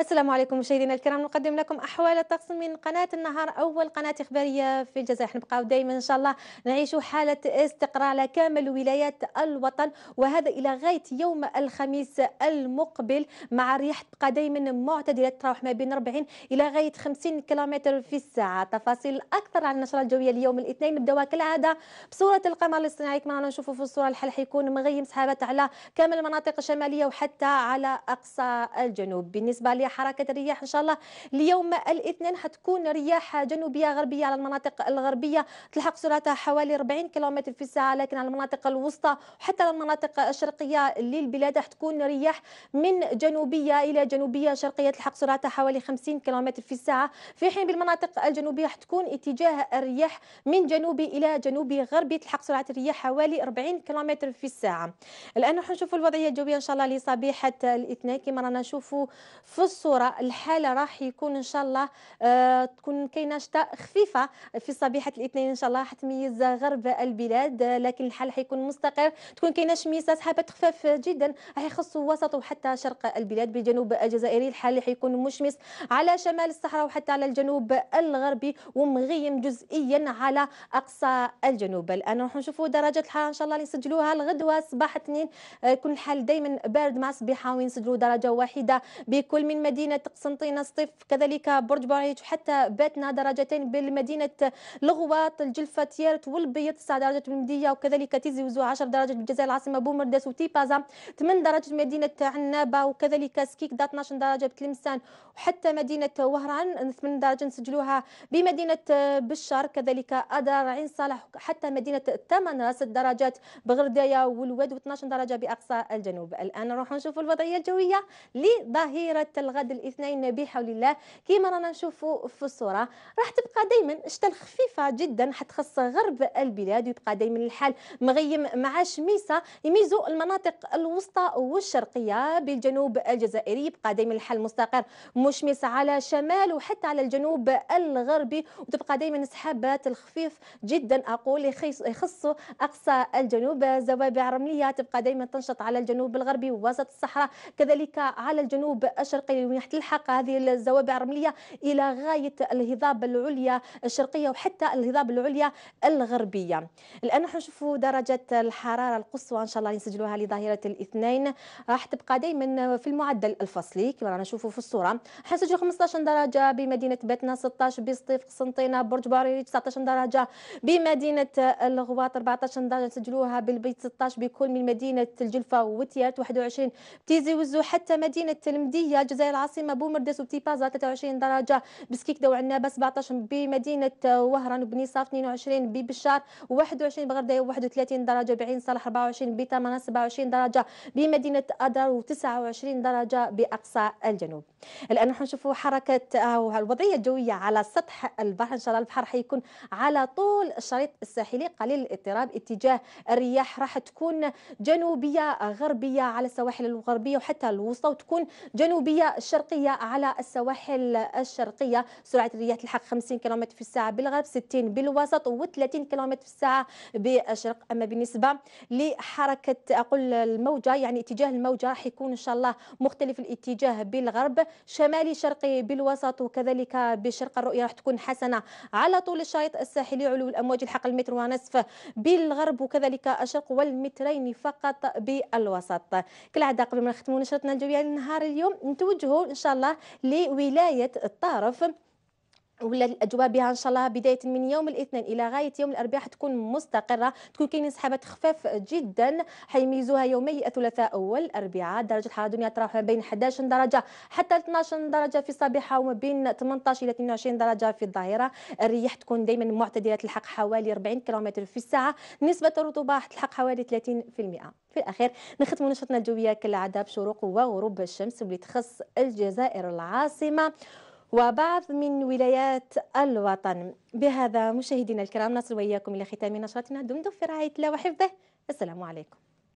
السلام عليكم مشاهدينا الكرام نقدم لكم احوال الطقس من قناه النهار اول قناه اخباريه في الجزائر نبقاو دائما ان شاء الله نعيش حاله استقرار على كامل ولايات الوطن وهذا الى غايه يوم الخميس المقبل مع رياح تبقى دائما معتدله تراوح ما بين 40 الى غايه 50 كيلومتر في الساعه تفاصيل اكثر عن النشره الجويه اليوم الاثنين نبداوها كالعاده بصوره القمر الاصطناعي كما نشوفوا في الصوره الحل حيكون مغيم سحابات على كامل المناطق الشماليه وحتى على اقصى الجنوب بالنسبه وهي حركه الرياح ان شاء الله اليوم الاثنين حتكون رياح جنوبيه غربيه على المناطق الغربيه تلحق سرعتها حوالي 40 كم في الساعه لكن على المناطق الوسطى وحتى على المناطق الشرقيه للبلاد حتكون رياح من جنوبيه الى جنوبيه شرقيه تلحق سرعتها حوالي 50 كم في الساعه في حين بالمناطق الجنوبيه حتكون اتجاه الرياح من جنوبي الى جنوبي غربي تلحق سرعه الرياح حوالي 40 كم في الساعه الان راح نشوفوا الوضعيه الجويه ان شاء الله لصبيحه الاثنين كما رانا نشوفوا في الصوره الحاله راح يكون ان شاء الله آه، تكون كاينه شتاء خفيفه في صبيحه الاثنين ان شاء الله حتميز غرب البلاد آه، لكن الحال حيكون مستقر تكون كاينه شميسه سحابه خفاف جدا راح يخص وسط وحتى شرق البلاد بالجنوب الجزائري الحال حيكون مشمس على شمال الصحراء وحتى على الجنوب الغربي ومغيم جزئيا على اقصى الجنوب الان راح نشوفوا درجه الحراره ان شاء الله اللي نسجلوها الغدوه صباح اثنين آه، يكون الحال دائما بارد مع صبيحه وينسجلوا درجه واحده بكل من مدينة قسنطينة سطيف كذلك برج بريج حتى باتنا درجتين بالمدينة لغوات الجلفة تيارت والبيض 9 درجات بالمدية وكذلك تيزي وزو 10 درجات بالجزائر العاصمة بومرداس وتيبازا 8 درجات مدينة عنابة وكذلك سكيك 12 درجة بتلمسان وحتى مدينة وهران 8 درجة نسجلوها بمدينة بشار كذلك أدار عين صالح حتى مدينة تمنرة 6 درجات بغرداية والواد و12 درجة بأقصى الجنوب الآن نروح نشوف الوضعية الجوية لظهيرة الغد الاثنين بحول الله كيما رانا نشوفوا في الصوره راح تبقى دائما شتا خفيفه جدا حتخص غرب البلاد ويبقى دائما الحال مغيم مع شميسه يميزوا المناطق الوسطى والشرقيه بالجنوب الجزائري يبقى دائما الحال مستقر مشمس على شمال وحتى على الجنوب الغربي وتبقى دائما سحابات الخفيف جدا اقول يخصوا اقصى الجنوب زوابع رمليه تبقى دائما تنشط على الجنوب الغربي ووسط الصحراء كذلك على الجنوب الشرقي تلحق هذه الزوابع الرمليه الى غايه الهضاب العليا الشرقيه وحتى الهضاب العليا الغربيه الان راح نشوفوا درجه الحراره القصوى ان شاء الله نسجلوها لظاهره الاثنين راح تبقى دائما في المعدل الفصلي كما رانا نشوفوا في الصوره حنسجلوا 15 درجه بمدينه باتنا 16 بسطيف قسنطينه برج باريري 19 درجه بمدينه الغواط 14 درجه نسجلوها بالبيت 16 بكل من مدينه الجلفه وتيات 21 بتيزي وزو حتى مدينه المديه جزائر الجزائر العاصمه بومرداس وبتيبازا 23 درجه بسكيكدا وعنابه 17 بمدينه آه، وهران وبنيصاف 22 ببشار 21 بغردايه 31 درجه بعين صالح 24 بتمنى 27 درجه بمدينه أدر و29 درجه باقصى الجنوب الان راح نشوفوا حركه او آه، الوضعيه الجويه على سطح البحر ان شاء الله البحر حيكون على طول الشريط الساحلي قليل الاضطراب اتجاه الرياح راح تكون جنوبيه غربيه على السواحل الغربيه وحتى الوسطى وتكون جنوبيه الشرقية على السواحل الشرقية سرعة الرياح تلحق 50 كم في الساعة بالغرب 60 بالوسط و30 كم في الساعة بالشرق أما بالنسبة لحركة أقول الموجة يعني اتجاه الموجة راح يكون إن شاء الله مختلف الاتجاه بالغرب شمالي شرقي بالوسط وكذلك بالشرق الرؤية راح تكون حسنة على طول الشريط الساحلي علو الأمواج الحق المتر ونصف بالغرب وكذلك الشرق والمترين فقط بالوسط كالعادة قبل ما نختموا نشرتنا الجوية لنهار اليوم نتوجه توجهوا ان شاء الله لولايه الطرف ولا الاجواء بها ان شاء الله بدايه من يوم الاثنين الى غايه يوم الاربعاء تكون مستقره تكون كاينين سحابات خفاف جدا حيميزوها يومي الثلاثاء والاربعاء درجه الحراره الدنيا تراوح ما بين 11 درجه حتى 12 درجه في الصبيحه وما بين 18 الى 22 درجه في الظهيره الرياح تكون دائما معتدله تلحق حوالي 40 كيلومتر في الساعه نسبه الرطوبه تلحق حوالي 30% في الأخير نختم نشرتنا الجوية كالعادة بشروق وغروب الشمس واللي تخص الجزائر العاصمة وبعض من ولايات الوطن بهذا مشاهدينا الكرام نصل وإياكم إلى ختام نشرتنا دمتم في رعاية الله وحفظه السلام عليكم